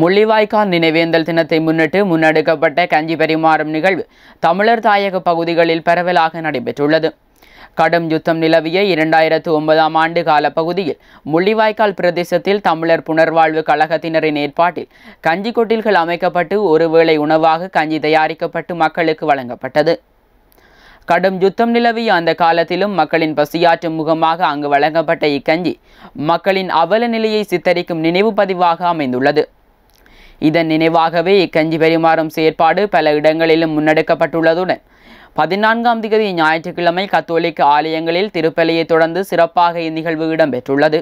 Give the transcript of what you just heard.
முள்ளிவாய்க்கால் நினைவேந்தல் தினத்தை முன்னிட்டு முன்னெடுக்கப்பட்ட கஞ்சி பரிமாறும் நிகழ்வு தமிழர் தாயக பகுதிகளில் பரவலாக நடைபெற்றுள்ளது கடும் யுத்தம் நிலவிய இரண்டாயிரத்து ஒன்பதாம் ஆண்டு கால பகுதியில் முள்ளிவாய்க்கால் பிரதேசத்தில் தமிழர் புனர்வாழ்வு கழகத்தினரின் ஏற்பாட்டில் கஞ்சி கொட்டில்கள் அமைக்கப்பட்டு ஒருவேளை உணவாக கஞ்சி தயாரிக்கப்பட்டு மக்களுக்கு வழங்கப்பட்டது கடும் யுத்தம் நிலவிய அந்த காலத்திலும் மக்களின் பசியாற்றும் முகமாக அங்கு வழங்கப்பட்ட இக்கஞ்சி மக்களின் அவல நிலையை சித்தரிக்கும் நினைவு பதிவாக அமைந்துள்ளது இதன் நினைவாகவே இக்கஞ்சி பரிமாறும் செயற்பாடு பல இடங்களிலும் முன்னெடுக்கப்பட்டுள்ளதுடன் பதினான்காம் திகதி ஞாயிற்றுக்கிழமை கத்தோலிக்க ஆலயங்களில் திருப்பலியை தொடர்ந்து சிறப்பாக இந்நிகழ்வு இடம்பெற்றுள்ளது